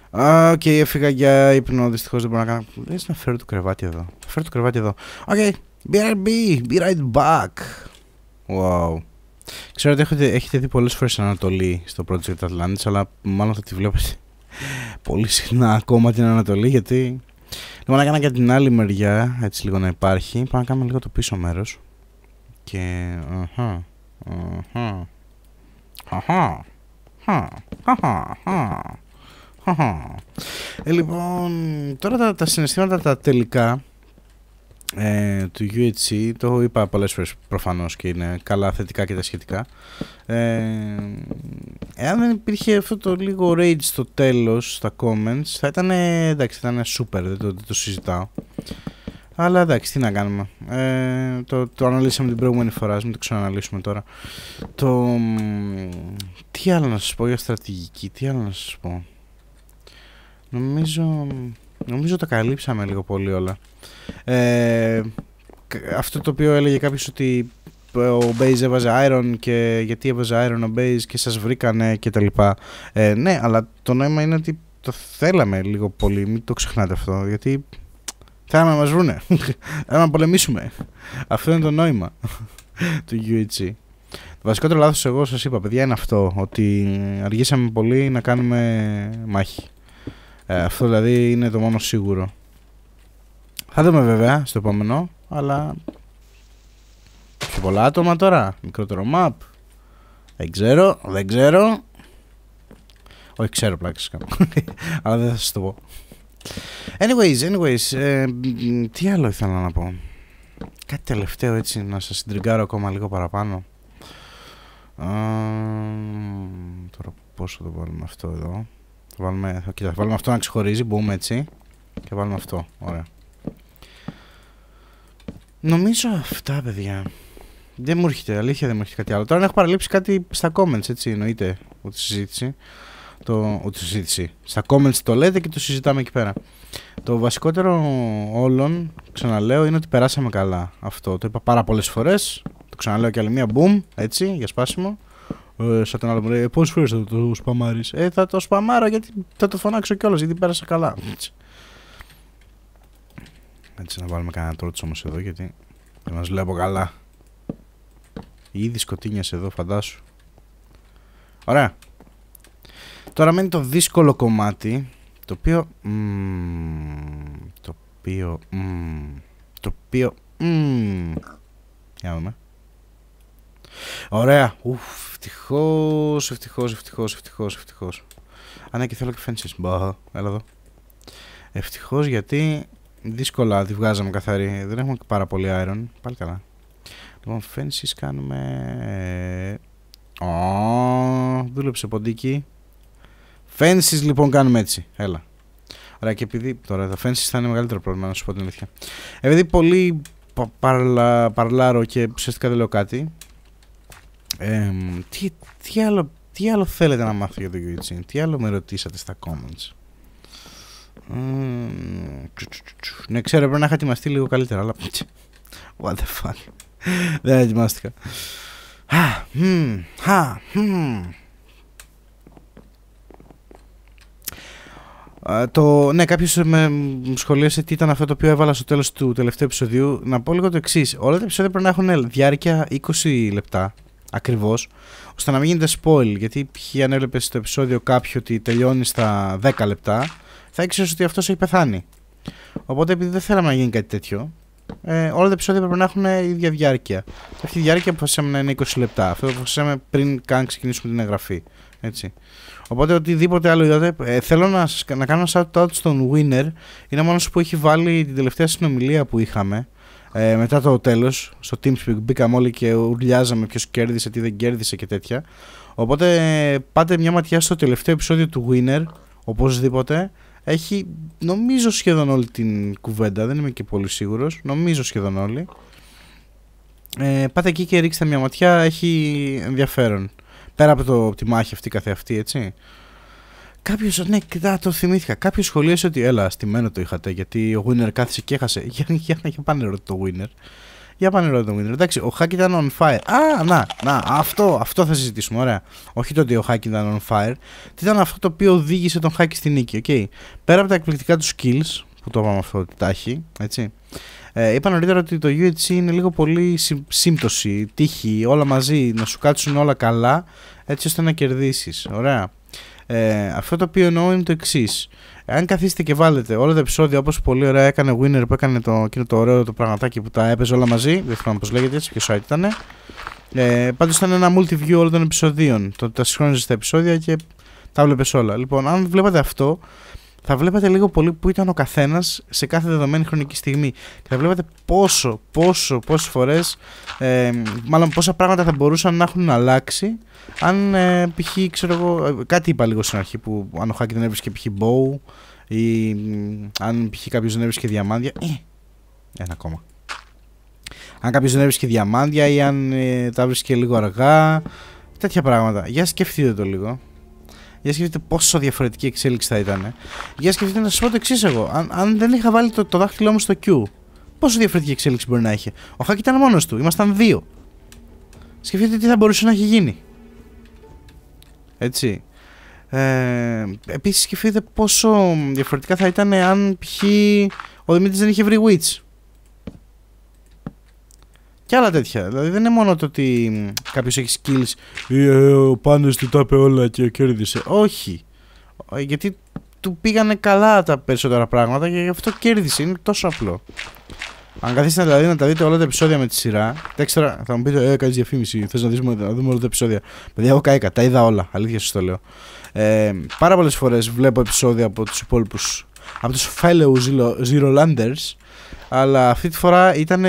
οκ, okay, έφυγα για ύπνο, δυστυχώς δεν μπορώ να κάνω. να φέρω το κρεβάτι εδώ. Θα φέρω το κρεβάτι εδώ. Οκ, okay, BRB, be right back. Wow. Ξέρω ότι έχετε, έχετε δει πολλές φορές Ανατολή στο Project Atlantis, αλλά μάλλον θα τη βλέπετε (laughs) πολύ συχνά ακόμα την Ανατολή, γιατί... Λοιπόν, να κάνω και την άλλη μεριά, έτσι λίγο να υπάρχει. Πάμε να κάνουμε λίγο το πίσω μέρος και... Ε, λοιπόν, τώρα τα, τα συναισθήματα τα τελικά ε, του UHC, το είπα πολλές φορές προφανώς και είναι καλά θετικά και τα σχετικά ε, εάν δεν υπήρχε αυτό το λίγο rage στο τέλος στα comments θα ήταν εντάξει θα ήταν super δεν το συζητάω αλλά εντάξει, τι να κάνουμε. Ε, το, το αναλύσαμε την προηγούμενη φορά, μην το ξαναλύσουμε τώρα. Το, τι άλλο να σας πω για στρατηγική, τι άλλο να σας πω. Νομίζω, νομίζω τα καλύψαμε λίγο πολύ όλα. Ε, αυτό το οποίο έλεγε κάποιος ότι ο Μπέιζ έβαζε Iron και γιατί έβαζε Iron ο Μπέιζ και σας βρήκανε και Ε, ναι, αλλά το νόημα είναι ότι το θέλαμε λίγο πολύ, μην το ξεχνάτε αυτό, γιατί Θέλω να μας βρούνε. (laughs) Θέλω να πολεμήσουμε. Αυτό είναι το νόημα του UHC. Το βασικότερο λάθος εγώ σας είπα, παιδιά, είναι αυτό. Ότι αργήσαμε πολύ να κάνουμε μάχη. Ε, αυτό δηλαδή είναι το μόνο σίγουρο. Θα δούμε βέβαια στο επόμενο, αλλά... Πιο πολλά άτομα τώρα, μικρότερο map. Δεν ξέρω, δεν ξέρω. Όχι, ξέρω πλάξει (laughs) αλλά δεν θα σας το πω. Anyways, anyways, ε, τι άλλο ήθελα να πω. Κάτι τελευταίο έτσι, να σας συντριγκάρω ακόμα λίγο παραπάνω. τώρα πώς θα το βάλουμε αυτό εδώ. Θα βάλουμε, θα, κοίτα, βάλουμε αυτό να ξεχωρίζει, μπούμε έτσι. Και βάλουμε αυτό, ωραία. Νομίζω αυτά, παιδιά. Δεν μου έρχεται, αλήθεια δεν μου έρχεται κάτι άλλο. Τώρα έχω παραλείψει κάτι στα comments, έτσι εννοείται, από τη συζήτηση το, τη συζήτηση. Στα comments το λέτε και το συζητάμε εκεί πέρα. Το βασικότερο όλων, ξαναλέω, είναι ότι περάσαμε καλά αυτό. Το είπα πάρα πολλές φορές. Το ξαναλέω και άλλη μία. μπουμ, έτσι, για σπάσιμο. Ε, σαν τον άλλο μου λέει: «Ε, Πόσες φορές θα το σπαμάρεις. Ε, θα το σπαμάρω γιατί θα το φωνάξω κιόλας γιατί πέρασα καλά. Έτσι. έτσι να βάλουμε κανένα τρότσο όμως εδώ γιατί δεν μας βλέπω καλά. Ήδη σκοτίνιασε εδώ, φαντάσου. Ωραία. Τώρα μένει το δύσκολο κομμάτι, το οποίο... το οποίο... το οποίο... Για να δούμε. Ωραία. Ουφ, ευτυχώς, ευτυχώς, ευτυχώς, ευτυχώς, ναι, θέλω και φένσεις. Μπα, έλα εδώ. Ευτυχώς γιατί δύσκολα τη βγάζαμε καθαρή. Δεν έχουμε πάρα πολύ iron. Πάλι καλά. Λοιπόν, φένσις κάνουμε... Ω, δούλεψε ποντίκι. Φένσις, λοιπόν κάνουμε έτσι. Έλα. Ωραία, και επειδή τώρα τα φένσις θα είναι μεγαλύτερο πρόβλημα, να σου πω την αλήθεια. Επειδή πολύ παρλάρω και ουσιαστικά δεν λέω κάτι. τι, άλλο, θέλετε να μάθει για το YouTube, τι άλλο με ρωτήσατε στα comments. Ναι, ξέρω, πρέπει να είχα ετοιμαστεί λίγο καλύτερα, αλλά. (laughs) What the fuck. δεν ετοιμάστηκα. Χα, χα, Χμ! το, ναι, κάποιος με σχολίασε τι ήταν αυτό το οποίο έβαλα στο τέλος του τελευταίου επεισοδίου. Να πω λίγο το εξής. Όλα τα επεισόδια πρέπει να έχουν διάρκεια 20 λεπτά ακριβώς, ώστε να μην γίνεται spoil. Γιατί π.χ. αν έβλεπες το επεισόδιο κάποιο ότι τελειώνει στα 10 λεπτά, θα ήξερες ότι αυτός έχει πεθάνει. Οπότε επειδή δεν θέλαμε να γίνει κάτι τέτοιο, ε, όλα τα επεισόδια πρέπει να έχουν ίδια διάρκεια. Αυτή η διάρκεια αποφασίσαμε να είναι 20 λεπτά. Αυτό αποφασίσαμε πριν καν ξεκινήσουμε την εγγραφή. Έτσι. Οπότε οτιδήποτε άλλο είδατε. Ε, θέλω να, να κάνω ένα shout out στον Winner. Είναι ο μόνος που έχει βάλει την τελευταία συνομιλία που είχαμε. Ε, μετά το τέλος, στο TeamSpeak μπήκαμε όλοι και ουρλιάζαμε ποιος κέρδισε, τι δεν κέρδισε και τέτοια. Οπότε πάτε μια ματιά στο τελευταίο επεισόδιο του Winner, οπωσδήποτε. Έχει νομίζω σχεδόν όλη την κουβέντα, δεν είμαι και πολύ σίγουρος, νομίζω σχεδόν όλη. Ε, πάτε εκεί και ρίξτε μια ματιά, έχει ενδιαφέρον. Πέρα από, το, από τη μάχη αυτή καθεαυτή, έτσι. Κάποιος, ναι, κοιτά, το θυμήθηκα. Κάποιος σχολίασε ότι έλα, μένω το είχατε, γιατί ο Winner κάθισε και έχασε. (laughs) Για, για, για πάνε ρώτη το Winner. Για πάνε ρώτη το Winner. Εντάξει, ο Hack ήταν on fire. Α, να, να, αυτό, αυτό θα συζητήσουμε, ωραία. Όχι το ότι ο Hack ήταν on fire. Τι ήταν αυτό το οποίο οδήγησε τον Hack στη νίκη, οκ. Okay. Πέρα από τα εκπληκτικά του skills, που το είπαμε αυτό ότι τα έχει, έτσι. Ε, είπα νωρίτερα ότι το UHC είναι λίγο πολύ σύμπτωση, τύχη, όλα μαζί, να σου κάτσουν όλα καλά έτσι ώστε να κερδίσεις. Ωραία. Ε, αυτό το οποίο εννοώ είναι το εξής. Αν καθίσετε και βάλετε όλα τα επεισόδια όπως πολύ ωραία έκανε Winner που έκανε το, εκείνο το ωραίο το πραγματάκι που τα έπαιζε όλα μαζί, δεν θυμάμαι πώς λέγεται, έτσι, ποιο site ήταν. Ε, Πάντως ήταν ένα multi-view όλων των επεισοδίων. Το, τα συγχρόνιζες τα επεισόδια και τα βλέπεις όλα. Λοιπόν, αν βλέπατε αυτό, θα βλέπατε λίγο πολύ που ήταν ο καθένας σε κάθε δεδομένη χρονική στιγμή. Και θα βλέπατε πόσο, πόσο, πόσες φορές, ε, μάλλον πόσα πράγματα θα μπορούσαν να έχουν αλλάξει. Αν ε, π.χ. ξέρω εγώ, ε, κάτι είπα λίγο στην αρχή που αν ο Χάκη δεν έβρισκε π.χ. Bow ή αν π.χ. κάποιος δεν έβρισκε διαμάντια. Ε, ένα ακόμα. Αν κάποιος δεν έβρισκε διαμάντια ή αν ε, τα βρίσκε λίγο αργά. Τέτοια πράγματα. Για σκεφτείτε το λίγο. Για σκεφτείτε πόσο διαφορετική εξέλιξη θα ήταν. Ε. Για σκεφτείτε να σας πω το εξής εγώ. Αν, δεν είχα βάλει το, το δάχτυλό μου στο Q, πόσο διαφορετική εξέλιξη μπορεί να είχε. Ο Χάκ ήταν μόνος του. Ήμασταν δύο. Σκεφτείτε τι θα μπορούσε να έχει γίνει. Έτσι. Ε, Επίσης, σκεφτείτε πόσο διαφορετικά θα ήταν αν π.χ. ο Δημήτρης δεν είχε βρει Witch. Και άλλα τέτοια. Δηλαδή δεν είναι μόνο το ότι κάποιος έχει skills. Ε, ε ο Πάνες του τα είπε όλα και κέρδισε. Όχι. Ε, γιατί του πήγανε καλά τα περισσότερα πράγματα και γι' αυτό κέρδισε. Είναι τόσο απλό. Αν καθίσετε δηλαδή να τα δείτε όλα τα επεισόδια με τη σειρά. Τέξτερα, θα μου πείτε, Ε, διαφήμιση. Θες να, να δούμε όλα τα επεισόδια. Παιδιά, εγώ καίκα, Τα είδα όλα. Αλήθεια σας το λέω. Ε, πάρα πολλές φορές βλέπω επεισόδια από τους υπόλοιπους από τους fellow Zero Landers, αλλά αυτή τη φορά ήταν,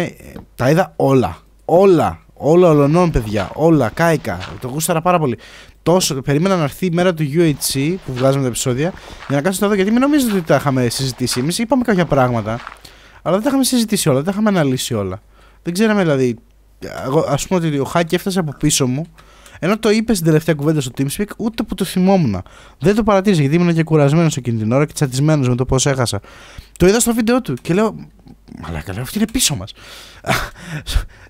τα είδα όλα, όλα, όλα ολονών παιδιά, όλα, κάηκα, το γούσταρα πάρα πολύ. Τόσο, περίμενα να έρθει η μέρα του UHC που βγάζουμε τα επεισόδια για να κάτσω εδώ γιατί μην νομίζετε ότι τα είχαμε συζητήσει. Εμείς είπαμε κάποια πράγματα, αλλά δεν τα είχαμε συζητήσει όλα, δεν τα είχαμε αναλύσει όλα. Δεν ξέραμε δηλαδή. Ας πούμε ότι ο Χάκη έφτασε από πίσω μου ενώ το είπε στην τελευταία κουβέντα στο TeamSpeak, ούτε που το θυμόμουν. Δεν το παρατήρησα γιατί ήμουν και κουρασμένος εκείνη την ώρα και τσατισμένος με το πώς έχασα. Το είδα στο βίντεο του και λέω. Μαλά, καλά, αυτή είναι πίσω μας.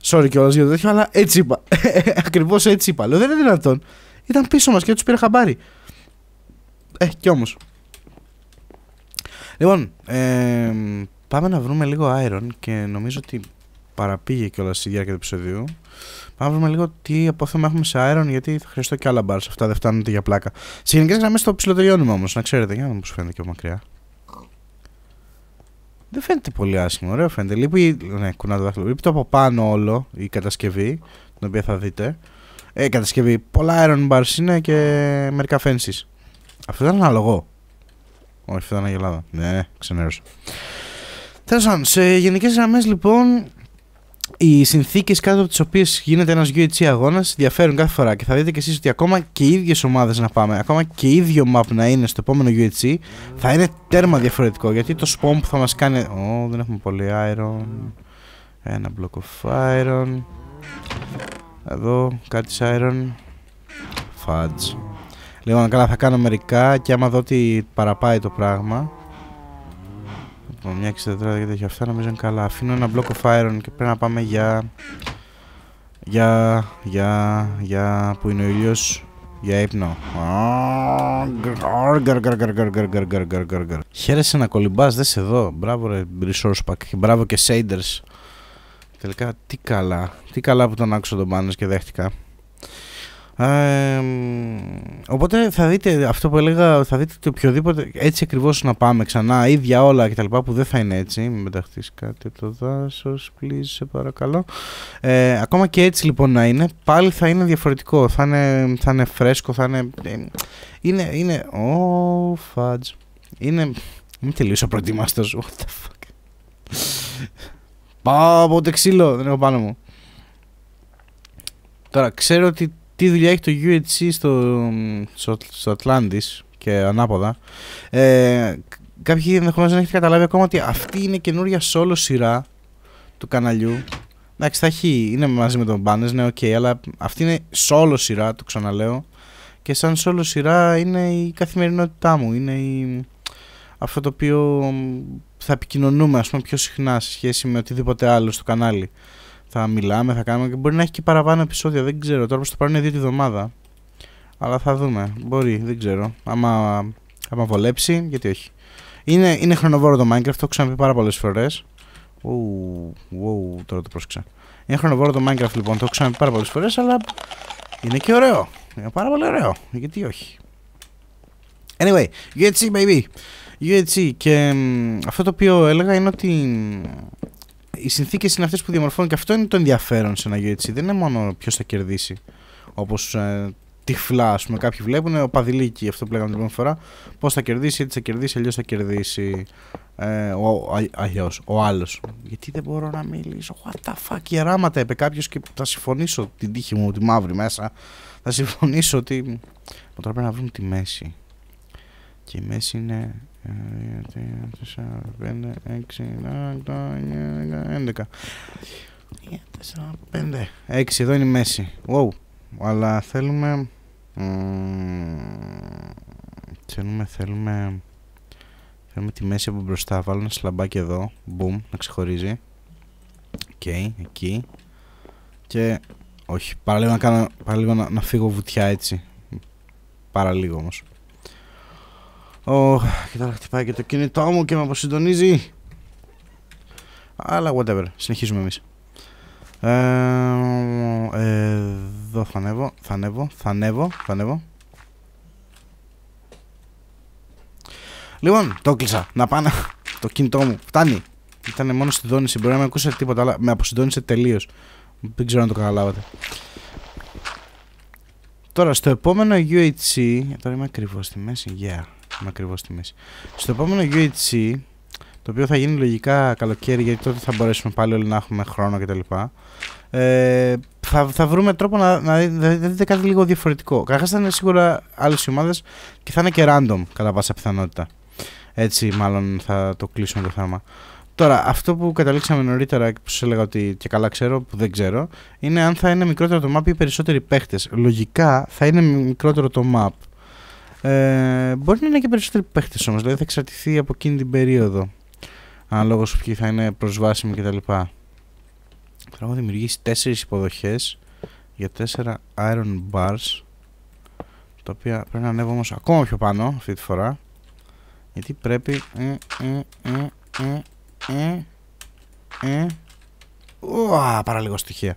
(laughs) Sorry κιόλας για το τέτοιο, αλλά έτσι είπα. (laughs) Ακριβώς έτσι είπα. Λέω δεν είναι δυνατόν. Ήταν πίσω μας και τους πήρε χαμπάρι. Ε, κι όμως. Λοιπόν, ε, πάμε να βρούμε λίγο Iron και νομίζω ότι παραπήγε όλα στη διάρκεια του επεισοδίου. Πάμε να βρούμε λίγο τι απόθεμα έχουμε σε iron γιατί θα χρειαστώ και άλλα μπαρ. Αυτά δεν φτάνουν ούτε για πλάκα. Σε γενικές γραμμές το ψηλοτεριώνουμε όμως, να ξέρετε, για να μου φαίνεται και μακριά. Δεν φαίνεται πολύ άσχημο, ωραίο φαίνεται. Λείπει, ναι, κουνά το δάχτυλο. Λείπει το από πάνω όλο η κατασκευή, την οποία θα δείτε. Ε, κατασκευή. Πολλά iron bars είναι και μερικά fences. Αυτό ήταν αναλογό. Όχι, αυτό ήταν Ναι, ξενέρωσα. Τέλο σε γενικές γραμμές λοιπόν, οι συνθήκες κάτω από τις οποίες γίνεται ένας UHC αγώνας διαφέρουν κάθε φορά και θα δείτε κι εσείς ότι ακόμα και οι ίδιες ομάδες να πάμε, ακόμα και ίδιο map να είναι στο επόμενο UHC, θα είναι τέρμα διαφορετικό. Γιατί το spawn που θα μας κάνει. Ω, oh, δεν έχουμε πολύ iron. Ένα block of iron. Εδώ κάτι iron. Fudge. Λοιπόν, καλά, θα κάνω μερικά και άμα δω ότι παραπάει το πράγμα λοιπόν, Μια 64 και τέτοια αυτά νομίζω είναι καλά. Αφήνω ένα μπλοκ of iron και πρέπει να πάμε για... Για... Για... Για... Πού είναι ο ήλιος. Για ύπνο. Χαίρεσαι να κολυμπάς, δες εδώ. Μπράβο ρε resource pack. μπράβο και shaders. Τελικά τι καλά. Τι καλά που τον άκουσα τον πάνω και δέχτηκα οπότε θα δείτε αυτό που έλεγα, θα δείτε ότι οποιοδήποτε έτσι ακριβώς να πάμε ξανά, ίδια όλα λοιπά που δεν θα είναι έτσι. Μην πεταχτείς κάτι από το δάσος, please, σε παρακαλώ. Ε, ακόμα και έτσι λοιπόν να είναι, πάλι θα είναι διαφορετικό. Θα είναι, θα είναι φρέσκο, θα είναι. Ε, είναι. είναι oh, Είναι. Μην τελείωσα προετοιμάστο. What the fuck. Πάω από το ξύλο, δεν έχω πάνω μου. Τώρα ξέρω ότι τι δουλειά έχει το UHC στο, στο, και ανάποδα. Ε, κάποιοι ενδεχομένως δεν έχετε καταλάβει ακόμα ότι αυτή είναι καινούρια solo σειρά του καναλιού. Εντάξει, θα έχει, είναι μαζί με τον Banners, ναι, οκ, okay, αλλά αυτή είναι solo σειρά, το ξαναλέω. Και σαν solo σειρά είναι η καθημερινότητά μου, είναι η... αυτό το οποίο θα επικοινωνούμε, πούμε, πιο συχνά σε σχέση με οτιδήποτε άλλο στο κανάλι θα μιλάμε, θα κάνουμε και μπορεί να έχει και παραπάνω επεισόδια, δεν ξέρω. Τώρα προς το πάρουν δύο τη εβδομάδα. Αλλά θα δούμε. Μπορεί, δεν ξέρω. Άμα, άμα βολέψει, γιατί όχι. Είναι, είναι χρονοβόρο το Minecraft, το έχω ξαναπεί πάρα πολλές φορές. Ου, τώρα το πρόσεξα. Είναι χρονοβόρο το Minecraft λοιπόν, το έχω ξαναπεί πάρα πολλές φορές, αλλά είναι και ωραίο. Είναι πάρα πολύ ωραίο. Γιατί όχι. Anyway, see, baby. see. Και μ, αυτό το οποίο έλεγα είναι ότι οι συνθήκες είναι αυτές που διαμορφώνουν και αυτό είναι το ενδιαφέρον σε ένα γιο έτσι. Δεν είναι μόνο ποιος θα κερδίσει. Όπως ε, τυφλά, ας πούμε, κάποιοι βλέπουν ο Παδηλίκη, αυτό που λέγαμε την πρώτη φορά. Πώς θα κερδίσει, έτσι θα κερδίσει, αλλιώς θα κερδίσει. Ε, ο, α, ο άλλος. Γιατί δεν μπορώ να μιλήσω. What the fuck, γεράματα είπε κάποιος και θα συμφωνήσω την τύχη μου, τη μαύρη μέσα. Θα συμφωνήσω ότι. Μα τώρα πρέπει να βρούμε τη μέση. Και η μέση είναι 2, 3, 4, 5, 6, 7, 8, 9, 10, 11. 2, 4, 5, 6, εδώ είναι η μέση. Wow. Αλλά θέλουμε... Ε, θέλουμε, θέλουμε... Θέλουμε τη μέση από μπροστά. Βάλω ένα σλαμπάκι εδώ. Boom, να ξεχωρίζει. Οκ, εκεί. Και... Όχι, πάρα λίγο να, φύγω βουτιά έτσι. Πάρα λίγο όμως και τώρα χτυπάει και το κινητό μου και με αποσυντονίζει. Αλλά whatever, συνεχίζουμε εμείς. Ε, εδώ θα ανέβω, θα ανέβω, θα ανέβω, θα ανέβω. Λοιπόν, το κλείσα. Να πάω (laughs) το κινητό μου. Φτάνει. Ήταν μόνο στη δόνηση. Μπορεί να με ακούσετε τίποτα, αλλά με αποσυντόνισε τελείως. Δεν ξέρω αν το καταλάβατε. Τώρα, στο επόμενο UHC. Ε, τώρα είμαι ακριβώς στη μέση. Yeah. Είμαι ακριβώ στη μέση. Στο επόμενο UHC, το οποίο θα γίνει λογικά καλοκαίρι, γιατί τότε θα μπορέσουμε πάλι όλοι να έχουμε χρόνο κτλ. Ε, θα, θα βρούμε τρόπο να, να, να δείτε κάτι λίγο διαφορετικό. Καταρχάς θα είναι σίγουρα άλλες ομάδες και θα είναι και random κατά πάσα πιθανότητα. Έτσι, μάλλον θα το κλείσουμε το θέμα. Τώρα, αυτό που καταλήξαμε νωρίτερα και που σα έλεγα ότι και καλά ξέρω, που δεν ξέρω, είναι αν θα είναι μικρότερο το map ή περισσότεροι παίχτε. Λογικά θα είναι μικρότερο το map. Ε, μπορεί να είναι και περισσότεροι παίχτες όμως, δηλαδή θα εξαρτηθεί από εκείνη την περίοδο. Αναλόγω ποιοι θα είναι προσβάσιμοι κτλ. Θα έχω δημιουργήσει 4 υποδοχές για τέσσερα iron bars. Τα οποία πρέπει να ανέβω όμως ακόμα πιο πάνω αυτή τη φορά. Γιατί πρέπει. Ε, ε, ε, παρά λίγο στοιχεία.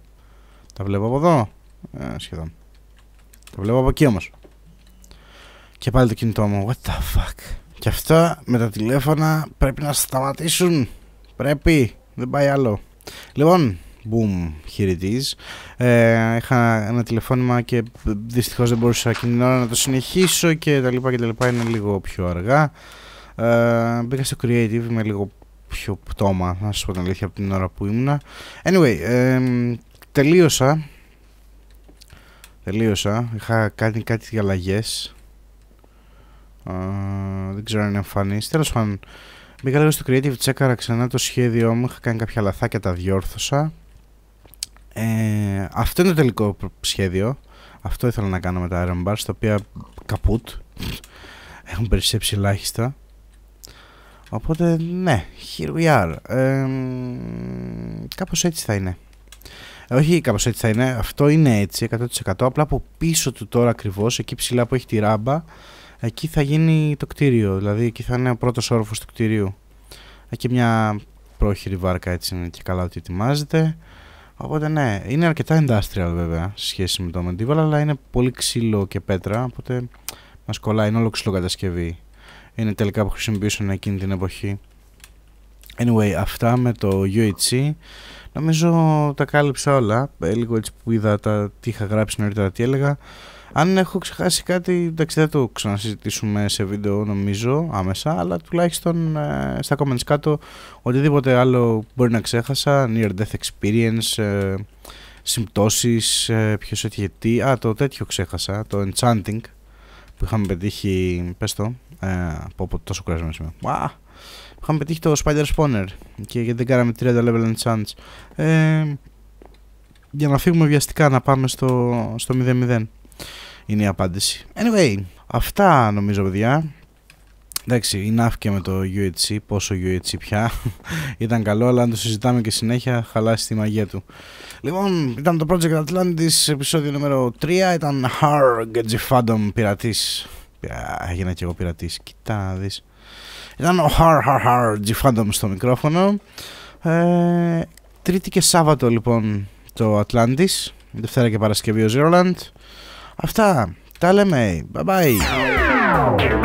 Τα βλέπω από εδώ. Ε, σχεδόν. Τα βλέπω από εκεί όμως. Και πάλι το κινητό μου. What the fuck. Και αυτά με τα τηλέφωνα πρέπει να σταματήσουν. Πρέπει. Δεν πάει άλλο. Λοιπόν, boom, here is. Ε, είχα ένα τηλεφώνημα και δυστυχώς δεν μπορούσα εκείνη την ώρα να το συνεχίσω και τα λοιπά και τα λοιπά είναι λίγο πιο αργά. Ε, μπήκα στο creative με λίγο πιο πτώμα, να σας πω την αλήθεια, από την ώρα που ήμουνα. Anyway, τελείωσα. Τελείωσα. Είχα κάνει κάτι για αλλαγές δεν ξέρω αν είναι εμφανής. Τέλος πάντων, μπήκα λίγο στο Creative, τσέκαρα ξανά το σχέδιό μου, είχα κάνει κάποια λαθάκια, τα διόρθωσα. Ε, αυτό είναι το τελικό σχέδιο. Αυτό ήθελα να κάνω με τα Iron Bars, τα οποία καπούτ. Έχουν περισσέψει ελάχιστα. Οπότε, ναι, here we are. Ε, κάπως έτσι θα είναι. Ε, όχι κάπως έτσι θα είναι, αυτό είναι έτσι 100%. Απλά από πίσω του τώρα ακριβώς. εκεί ψηλά που έχει τη ράμπα, Εκεί θα γίνει το κτίριο, δηλαδή εκεί θα είναι ο πρώτος όροφος του κτιρίου. Εκεί μια πρόχειρη βάρκα έτσι είναι και καλά ότι ετοιμάζεται. Οπότε ναι, είναι αρκετά industrial βέβαια σε σχέση με το Medieval, αλλά είναι πολύ ξύλο και πέτρα, οπότε μας κολλάει, είναι όλο ξύλο κατασκευή. Είναι τελικά που χρησιμοποιήσουν εκείνη την εποχή. Anyway, αυτά με το UHC. Νομίζω τα κάλυψα όλα. Ε, λίγο έτσι που είδα τα, τι είχα γράψει νωρίτερα, τι έλεγα. Αν έχω ξεχάσει κάτι, εντάξει δεν το ξανασυζητήσουμε σε βίντεο νομίζω άμεσα, αλλά τουλάχιστον ε, στα comments κάτω οτιδήποτε άλλο μπορεί να ξέχασα, near death experience, ε, συμπτώσεις, ε, ποιος έτυχε τι, α το τέτοιο ξέχασα, το enchanting που είχαμε πετύχει, Πες το, ε, από, τόσο κουρασμένος Είχαμε πετύχει το Spider Spawner και γιατί δεν κάναμε 30 level and chance. Ε, για να φύγουμε βιαστικά να πάμε στο, στο 0-0 είναι η απάντηση. Anyway, αυτά νομίζω παιδιά. Εντάξει, enough με το UHC, πόσο UHC πια. (laughs) ήταν καλό, αλλά αν το συζητάμε και συνέχεια, χαλάσει τη μαγεία του. Λοιπόν, ήταν το Project Atlantis, επεισόδιο νούμερο 3. Ήταν Harg gadget Phantom, πειρατής. Έγινα και εγώ πειρατής. Κοιτά, δεις. Ήταν ο Har Har Har g στο μικρόφωνο. Ε, τρίτη και Σάββατο λοιπόν το Atlantis Δευτέρα και Παρασκευή ο Zeroland. Αυτά. Τα λέμε. Bye bye.